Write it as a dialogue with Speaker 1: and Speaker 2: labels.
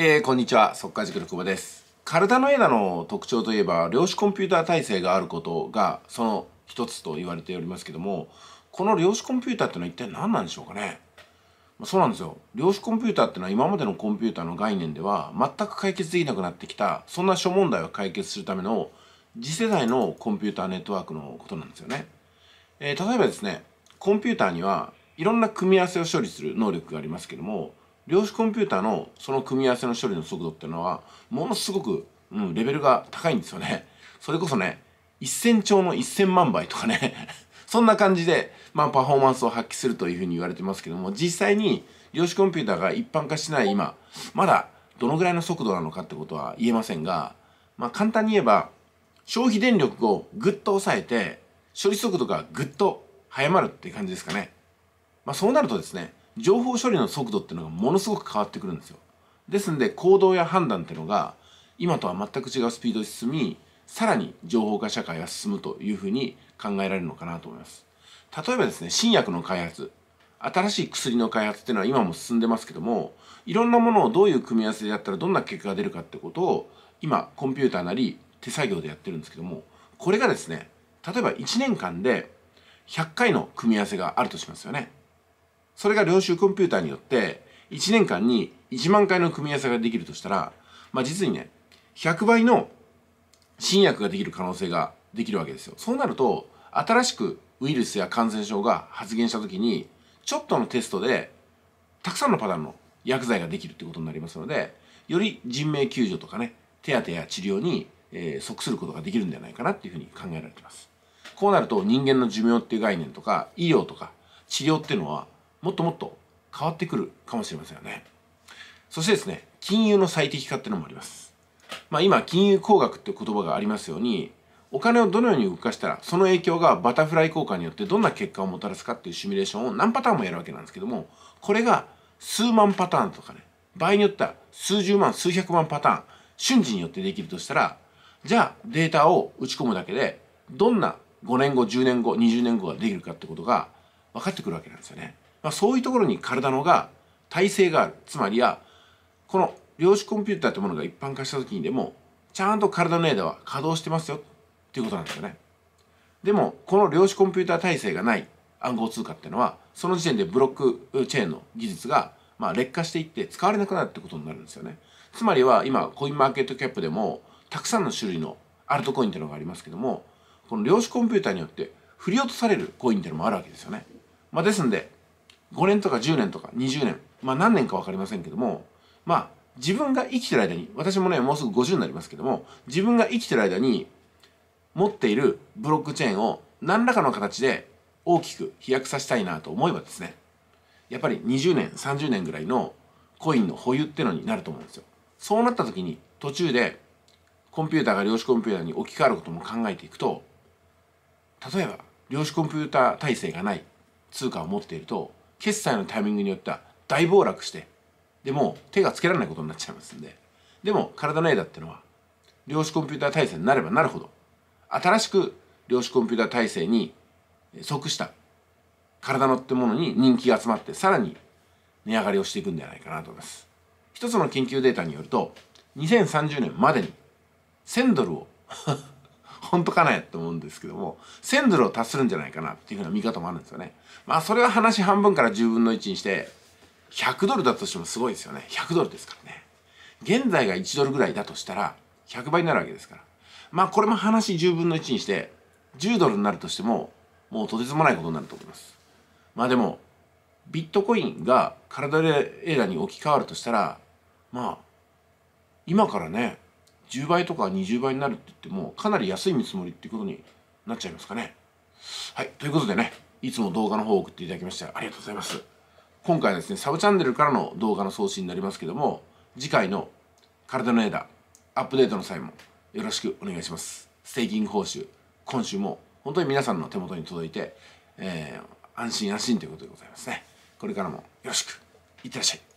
Speaker 1: えー、こんにちは速稼塾の久保ですノの枝の特徴といえば量子コンピューター体制があることがその一つと言われておりますけどもこの量子コンピューターってのは一体何なんでしょうかねそうなんですよ量子コンピューターってのは今までのコンピューターの概念では全く解決できなくなってきたそんな諸問題を解決するための次世代のコンピューターネットワークのことなんですよね、えー、例えばですねコンピューターにはいろんな組み合わせを処理する能力がありますけども量子コンピューターのその組み合わせの処理の速度っていうのはものすごく、うん、レベルが高いんですよね。それこそね1000兆の1000万倍とかね そんな感じで、まあ、パフォーマンスを発揮するというふうに言われてますけども実際に量子コンピューターが一般化しない今まだどのぐらいの速度なのかってことは言えませんが、まあ、簡単に言えば消費電力をぐっと抑えて処理速度がぐっと早まるっていう感じですかね。まあ、そうなるとですね情報処理の速度っていうのがものすごく変わってくるんですよですんで行動や判断っていうのが今とは全く違うスピードで進みさらに情報化社会が進むというふうに考えられるのかなと思います例えばですね新薬の開発新しい薬の開発っていうのは今も進んでますけどもいろんなものをどういう組み合わせでやったらどんな結果が出るかってことを今コンピューターなり手作業でやってるんですけどもこれがですね例えば1年間で100回の組み合わせがあるとしますよねそれが領収コンピューターによって1年間に1万回の組み合わせができるとしたら、まあ、実にね100倍の新薬ができる可能性ができるわけですよそうなると新しくウイルスや感染症が発現した時にちょっとのテストでたくさんのパターンの薬剤ができるってことになりますのでより人命救助とかね手当や治療に、えー、即することができるんじゃないかなっていうふうに考えられていますこうなると人間の寿命っていう概念とか医療とか治療っていうのはもっともっと変わってくるかもしれませんよねそしてですね金融の最適化っていうのもありますまあ今金融工学って言葉がありますようにお金をどのように動かしたらその影響がバタフライ効果によってどんな結果をもたらすかっていうシミュレーションを何パターンもやるわけなんですけどもこれが数万パターンとかね場合によっては数十万数百万パターン瞬時によってできるとしたらじゃあデータを打ち込むだけでどんな5年後10年後20年後ができるかってことが分かってくるわけなんですよね。そういうところに体のが耐性があるつまりはこの量子コンピューターというものが一般化した時にでもちゃんと体の間は稼働してますよっていうことなんですよねでもこの量子コンピューター耐性がない暗号通貨っていうのはその時点でブロックチェーンの技術がまあ劣化していって使われなくなるってことになるんですよねつまりは今コインマーケットキャップでもたくさんの種類のアルトコインっていうのがありますけどもこの量子コンピューターによって振り落とされるコインっていうのもあるわけですよね、まあ、ですんで5年とか10年とか20年まあ何年か分かりませんけどもまあ自分が生きてる間に私もねもうすぐ50になりますけども自分が生きてる間に持っているブロックチェーンを何らかの形で大きく飛躍させたいなと思えばですねやっぱり20年30年ぐらいのコインの保有ってのになると思うんですよそうなった時に途中でコンピューターが量子コンピューターに置き換わることも考えていくと例えば量子コンピューター体制がない通貨を持っていると決済のタイミングによっては大暴落してでも手がつけられないことになっちゃいますんででも体の枝ってのは量子コンピューター体制になればなるほど新しく量子コンピューター体制に即した体のってものに人気が集まってさらに値上がりをしていくんじゃないかなと思います一つの研究データによると2030年までに1000ドルを本当かなて思うんですけども1000ドルを達するんじゃないかなっていうふうな見方もあるんですよねまあそれは話半分から10分の1にして100ドルだとしてもすごいですよね100ドルですからね現在が1ドルぐらいだとしたら100倍になるわけですからまあこれも話10分の1にして10ドルになるとしてももうとてつもないことになると思いますまあでもビットコインが体でエラに置き換わるとしたらまあ今からね10倍とか20倍になるって言ってもかなり安い見積もりってことになっちゃいますかね。はい、ということでねいつも動画の方を送っていただきましてありがとうございます。今回はですねサブチャンネルからの動画の送信になりますけども次回の「体の枝」アップデートの際もよろしくお願いします。ステーキング報酬今週も本当に皆さんの手元に届いて、えー、安心安心ということでございますね。これからもよろしくいってらっしゃい。